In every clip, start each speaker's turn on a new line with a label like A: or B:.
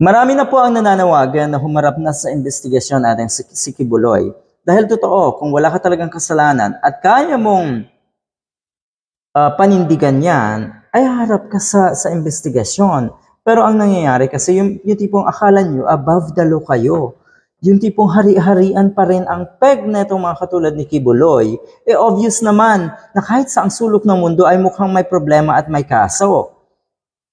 A: Marami na po ang nananawagan na humarap na sa investigasyon natin si, Kibuloy. Dahil totoo, kung wala ka talagang kasalanan at kaya mong uh, panindigan yan, ay harap ka sa, sa investigasyon. Pero ang nangyayari kasi yung, yung tipong akala nyo, above the law kayo. Yung tipong hari-harian pa rin ang peg na itong mga katulad ni Kibuloy. Eh obvious naman na kahit sa ang sulok ng mundo ay mukhang may problema at may kaso.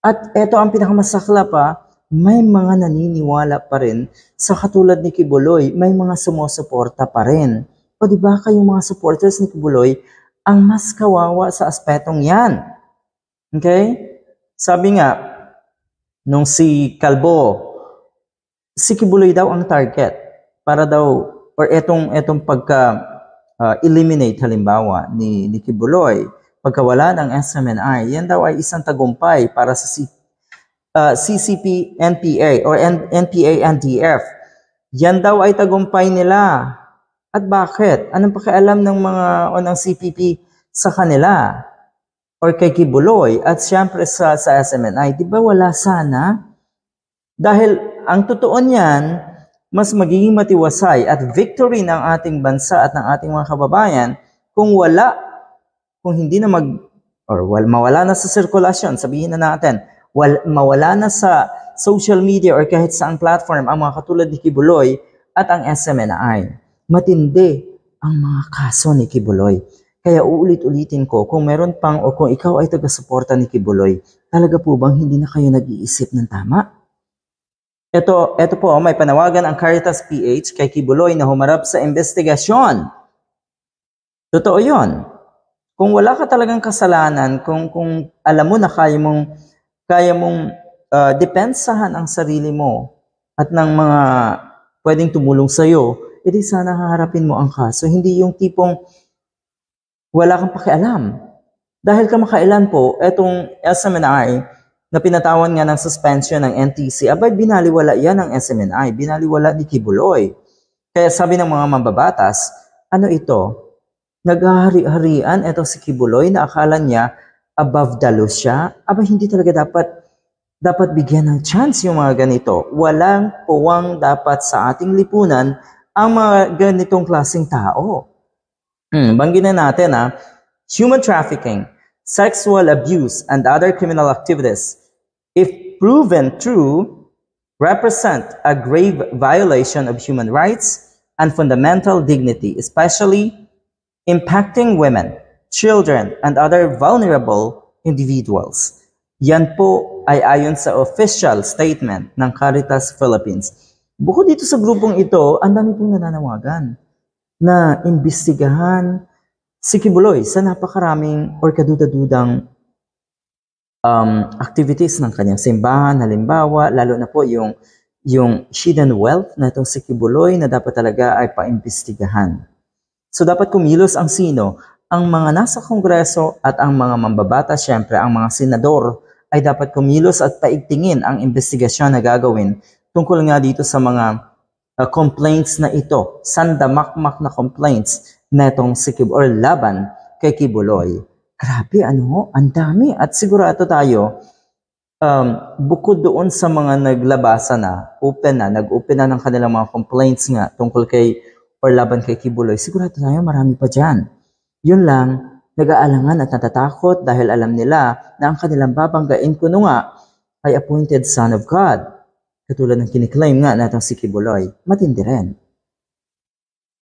A: At ito ang pinakamasakla pa, may mga naniniwala pa rin sa katulad ni Kibuloy, may mga sumusuporta pa rin. O di ba kayong mga supporters ni Kibuloy ang mas kawawa sa aspetong 'yan? Okay? Sabi nga nung si Kalbo, si Kibuloy daw ang target para daw or etong etong pagka uh, eliminate halimbawa ni ni Kibuloy pagkawala ng SMNI, yan daw ay isang tagumpay para sa si uh, CCP NPA or N- NPA NDF. Yan daw ay tagumpay nila. At bakit? Anong pakialam ng mga o ng CPP sa kanila? Or kay Kibuloy at siyempre sa, sa SMNI. Di ba wala sana? Dahil ang totoo niyan, mas magiging matiwasay at victory ng ating bansa at ng ating mga kababayan kung wala, kung hindi na mag, or well, mawala na sa sirkulasyon, sabihin na natin, wal, mawala na sa social media or kahit saang platform ang mga katulad ni Kibuloy at ang SMNI. Matindi ang mga kaso ni Kibuloy. Kaya uulit-ulitin ko, kung meron pang o kung ikaw ay taga-suporta ni Kibuloy, talaga po bang hindi na kayo nag-iisip ng tama? Ito, ito po, oh, may panawagan ang Caritas PH kay Kibuloy na humarap sa investigasyon. Totoo yun. Kung wala ka talagang kasalanan, kung, kung alam mo na kaya mong kaya mong uh, depensahan ang sarili mo at ng mga pwedeng tumulong sa'yo, edi sana haharapin mo ang kaso. Hindi yung tipong wala kang pakialam. Dahil kamakailan po, etong SMNI na pinatawan nga ng suspension ng NTC, abay binaliwala yan ng SMNI, binaliwala ni Kibuloy. Kaya sabi ng mga mambabatas, ano ito? Naghahari-harian ito si Kibuloy na akala niya above the law siya, aba hindi talaga dapat dapat bigyan ng chance yung mga ganito. Walang puwang dapat sa ating lipunan ang mga ganitong klaseng tao. Hmm, banggin na natin ha, ah, human trafficking, sexual abuse, and other criminal activities, if proven true, represent a grave violation of human rights and fundamental dignity, especially impacting women children, and other vulnerable individuals. Yan po ay ayon sa official statement ng Caritas Philippines. Bukod dito sa grupong ito, ang dami pong nananawagan na imbestigahan si Kibuloy sa napakaraming or kaduda-dudang um, activities ng kanyang simbahan, halimbawa, lalo na po yung, yung hidden wealth na itong si Kibuloy na dapat talaga ay paimbestigahan. So dapat kumilos ang sino? ang mga nasa Kongreso at ang mga mambabata, siyempre ang mga senador, ay dapat kumilos at paigtingin ang investigasyon na gagawin tungkol nga dito sa mga uh, complaints na ito, sandamakmak na complaints na itong si Kib or laban kay Kibuloy. Grabe, ano? Ang dami. At sigurado tayo, um, bukod doon sa mga naglabasa na, open na, nag-open na ng kanilang mga complaints nga tungkol kay or laban kay Kibuloy, sigurado tayo marami pa dyan yun lang, nag-aalangan at natatakot dahil alam nila na ang kanilang babanggain kuno nga ay appointed Son of God. Katulad ng kiniklaim nga natang si Kibuloy, matindi rin.